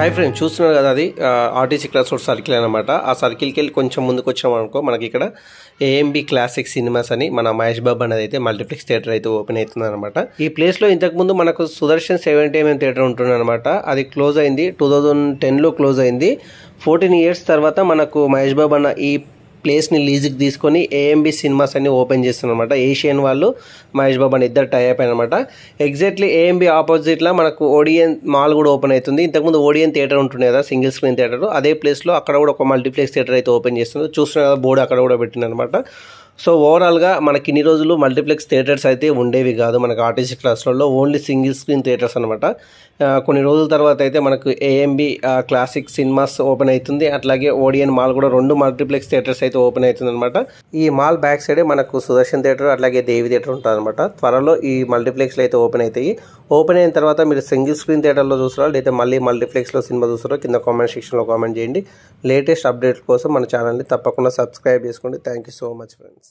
hi friends చూస్తున్నారు కదా అది ఆర్టీసీ క్లాస్ రోడ్ సర్కిల్ అనమాట ఆ సర్కిల్కి వెళ్ళి కొంచెం ముందుకు వచ్చామనుకో మనకి ఇక్కడ ఏఎంబి క్లాసిక్ సినిమాస్ అని మన మహేష్ బాబు అనేది అయితే మల్టీప్లెక్స్ థియేటర్ అయితే ఓపెన్ అవుతుంది అనమాట ఈ ప్లేస్లో ఇంతకుముందు మనకు సుదర్శన్ సెవెంటీ ఎంఎం థియేటర్ ఉంటుంది అనమాట అది క్లోజ్ అయింది టూ థౌజండ్ టెన్లో క్లోజ్ అయింది ఫోర్టీన్ ఇయర్స్ తర్వాత మనకు మహేష్ బాబు అన్న ఈ ప్లేస్ని లీజుకి తీసుకొని ఏఎంబి సినిమాస్ అన్ని ఓపెన్ చేస్తున్నారనమాట ఏషియన్ వాళ్ళు మహేష్ బాబు అని ఇద్దరు టై అయిపోయిన అనమాట ఎగ్జాక్ట్లీ ఏఎంబి ఆపోజిట్లో మనకు ఓడియన్ మాల్ కూడా ఓపెన్ అవుతుంది ఇంతకుముందు ఓడియన్ థియేటర్ ఉంటుండే కదా సింగిల్ స్క్రీన్ థియేటర్ అదే ప్లేస్లో అక్కడ కూడా ఒక మల్టీప్లెక్స్ థియేటర్ అయితే ఓపెన్ చేస్తున్నారు చూస్తున్నారు కదా బోర్డు అక్కడ కూడా అనమాట సో ఓవరాల్గా మనకి ఇన్ని రోజులు మల్టీప్లెక్స్ థియేటర్స్ అయితే ఉండేవి కాదు మనకు ఆర్టీసీ క్లాస్లలో ఓన్లీ సింగిల్ స్క్రీన్ థియేటర్స్ అనమాట కొన్ని రోజుల తర్వాత అయితే మనకు ఏఎంబి క్లాసిక్ సినిమాస్ ఓపెన్ అవుతుంది అట్లాగే ఓడియన్ మాల్ కూడా రెండు మల్టీప్లెక్స్ థియేటర్స్ అయితే ఓపెన్ అవుతుంది అనమాట ఈ మాల్ బ్యాక్ సైడే మనకు సుదర్శన్ థియేటర్ అట్లాగే దేవి థియేటర్ ఉంటుంది అనమాట త్వరలో ఈ మల్టీప్లెక్స్లు అయితే ఓపెన్ అవుతాయి ఓపెన్ అయిన తర్వాత మీరు సింగిల్ స్క్రీన్ థియేటర్లో చూస్తారో లేదా మళ్ళీ మల్టీప్లెక్స్లో సినిమా చూస్తారో కింద కామెంట్ సెక్షన్లో కామెంట్ చేయండి లేటెస్ట్ అప్డేట్ కోసం మన ఛానల్ని తప్పకుండా సబ్స్క్రైబ్ చేసుకోండి thank you so much friends